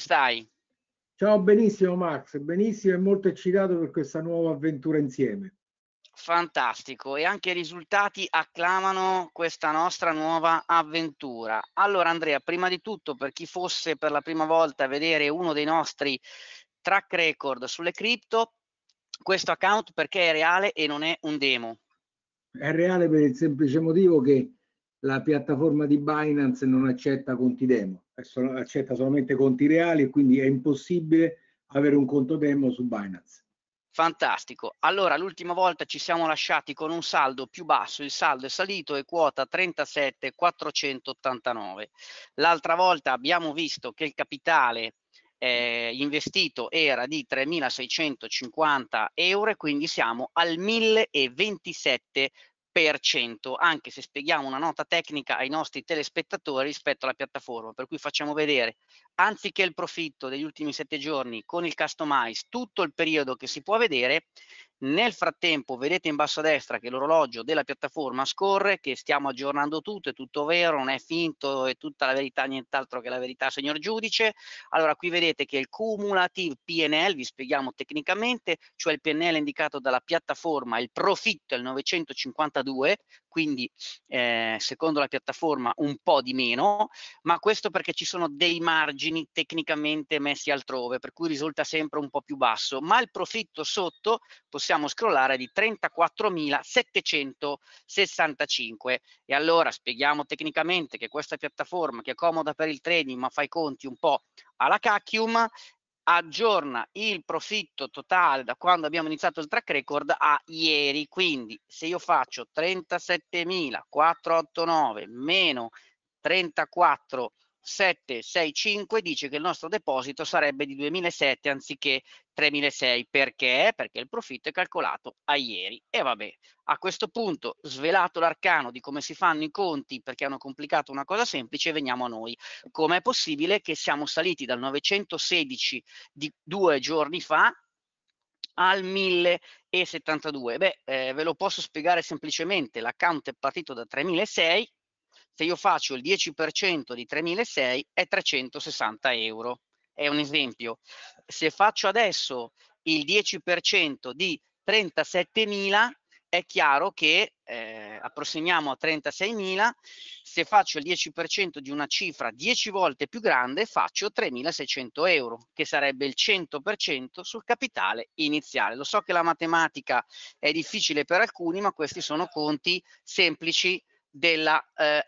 stai? Ciao, benissimo Max, benissimo e molto eccitato per questa nuova avventura insieme. Fantastico e anche i risultati acclamano questa nostra nuova avventura. Allora Andrea, prima di tutto per chi fosse per la prima volta a vedere uno dei nostri track record sulle cripto, questo account perché è reale e non è un demo? È reale per il semplice motivo che la piattaforma di Binance non accetta conti demo, accetta solamente conti reali e quindi è impossibile avere un conto demo su Binance. Fantastico. Allora, l'ultima volta ci siamo lasciati con un saldo più basso, il saldo è salito e quota 37,489. L'altra volta abbiamo visto che il capitale eh, investito era di 3.650 euro e quindi siamo al 1.027 per cento, anche se spieghiamo una nota tecnica ai nostri telespettatori rispetto alla piattaforma, per cui facciamo vedere, anziché il profitto degli ultimi sette giorni con il customize, tutto il periodo che si può vedere nel frattempo vedete in basso a destra che l'orologio della piattaforma scorre, che stiamo aggiornando tutto, è tutto vero, non è finto, è tutta la verità, nient'altro che la verità, signor giudice. Allora qui vedete che il cumulative PNL, vi spieghiamo tecnicamente, cioè il PNL indicato dalla piattaforma, il profitto è il 952, quindi eh, secondo la piattaforma un po' di meno, ma questo perché ci sono dei margini tecnicamente messi altrove, per cui risulta sempre un po' più basso, ma il profitto sotto possiamo scrollare di 34.765 e allora spieghiamo tecnicamente che questa piattaforma che è comoda per il trading ma fa i conti un po' alla cacchium aggiorna il profitto totale da quando abbiamo iniziato il track record a ieri. Quindi se io faccio 37.489 meno 34.765 dice che il nostro deposito sarebbe di 2007 anziché 3.600 perché? Perché il profitto è calcolato a ieri e vabbè a questo punto svelato l'arcano di come si fanno i conti perché hanno complicato una cosa semplice veniamo a noi com'è possibile che siamo saliti dal 916 di due giorni fa al 1072 beh eh, ve lo posso spiegare semplicemente l'account è partito da 3.600 se io faccio il 10% di 3.600 è 360 euro è un esempio. Se faccio adesso il 10% di 37.000, è chiaro che eh, approssimiamo a 36.000, se faccio il 10% di una cifra 10 volte più grande faccio 3.600 euro, che sarebbe il 100% sul capitale iniziale. Lo so che la matematica è difficile per alcuni, ma questi sono conti semplici della eh,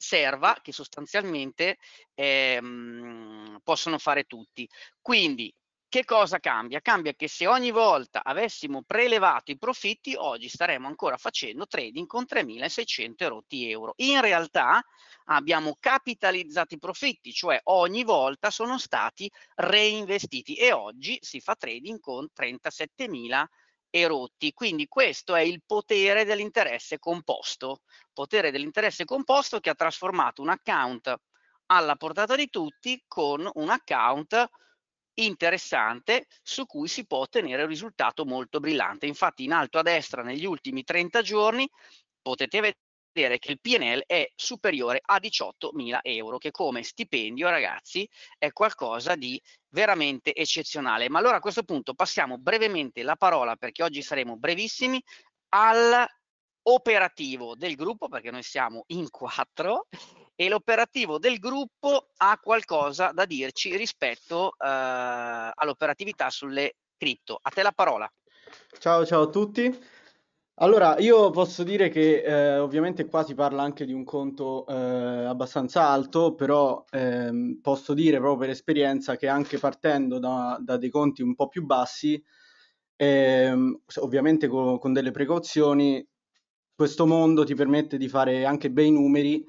serva che sostanzialmente ehm, possono fare tutti. Quindi che cosa cambia? Cambia che se ogni volta avessimo prelevato i profitti, oggi staremmo ancora facendo trading con 3.600 rotti euro. In realtà abbiamo capitalizzato i profitti, cioè ogni volta sono stati reinvestiti e oggi si fa trading con 37.000 erotti. Quindi questo è il potere dell'interesse composto, potere dell'interesse composto che ha trasformato un account alla portata di tutti con un account interessante su cui si può ottenere un risultato molto brillante. Infatti in alto a destra negli ultimi 30 giorni potete vedere vedere che il PNL è superiore a 18.000 euro, che come stipendio, ragazzi, è qualcosa di veramente eccezionale. Ma allora a questo punto passiamo brevemente la parola, perché oggi saremo brevissimi, all'operativo del gruppo, perché noi siamo in quattro, e l'operativo del gruppo ha qualcosa da dirci rispetto eh, all'operatività sulle cripto. A te la parola. Ciao ciao a tutti. Allora, io posso dire che eh, ovviamente qua si parla anche di un conto eh, abbastanza alto, però ehm, posso dire proprio per esperienza che anche partendo da, da dei conti un po' più bassi, ehm, ovviamente co- con delle precauzioni, questo mondo ti permette di fare anche bei numeri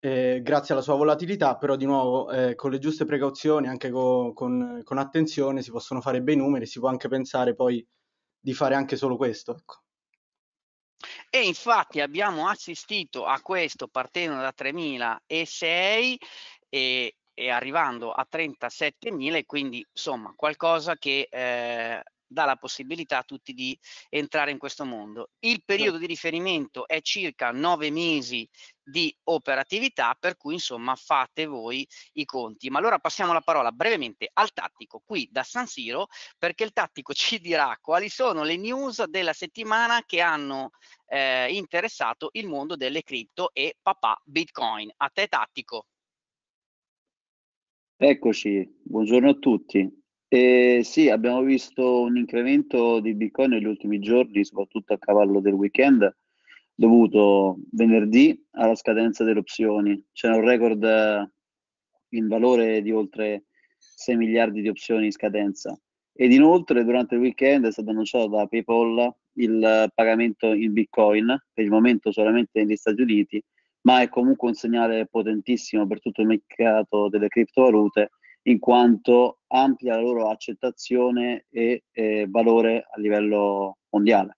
eh, grazie alla sua volatilità, però di nuovo eh, con le giuste precauzioni, anche co- con, con attenzione, si possono fare bei numeri, si può anche pensare poi di fare anche solo questo. Ecco e infatti abbiamo assistito a questo partendo da 3.006 e, e arrivando a 37.000 quindi insomma qualcosa che eh, dà la possibilità a tutti di entrare in questo mondo. Il periodo di riferimento è circa nove mesi di operatività, per cui insomma fate voi i conti. Ma allora passiamo la parola brevemente al tattico qui da San Siro, perché il tattico ci dirà quali sono le news della settimana che hanno eh, interessato il mondo delle cripto e papà Bitcoin. A te tattico. Eccoci, buongiorno a tutti. Eh, sì, abbiamo visto un incremento di Bitcoin negli ultimi giorni, soprattutto a cavallo del weekend, dovuto venerdì alla scadenza delle opzioni. C'era un record eh, in valore di oltre 6 miliardi di opzioni in scadenza. Ed inoltre durante il weekend è stato annunciato da PayPal il pagamento in Bitcoin, per il momento solamente negli Stati Uniti, ma è comunque un segnale potentissimo per tutto il mercato delle criptovalute in quanto amplia la loro accettazione e eh, valore a livello mondiale.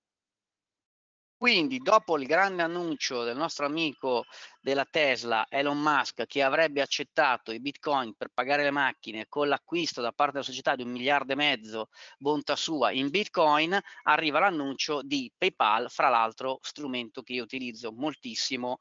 Quindi, dopo il grande annuncio del nostro amico della Tesla, Elon Musk, che avrebbe accettato i bitcoin per pagare le macchine con l'acquisto da parte della società di un miliardo e mezzo, bontà sua, in bitcoin, arriva l'annuncio di PayPal, fra l'altro strumento che io utilizzo moltissimo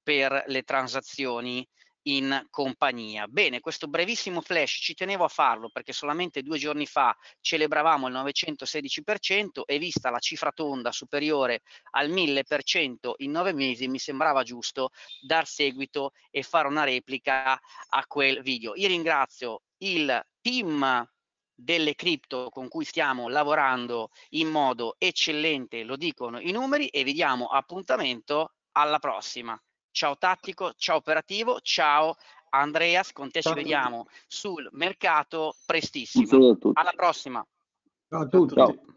per le transazioni in compagnia. Bene, questo brevissimo flash ci tenevo a farlo perché solamente due giorni fa celebravamo il 916% e vista la cifra tonda superiore al 1000% in nove mesi mi sembrava giusto dar seguito e fare una replica a quel video. Io ringrazio il team delle cripto con cui stiamo lavorando in modo eccellente, lo dicono i numeri e vi diamo appuntamento alla prossima ciao tattico, ciao operativo, ciao Andreas, con te ciao ci vediamo sul mercato prestissimo. Alla prossima. Ciao a tutti. Ciao.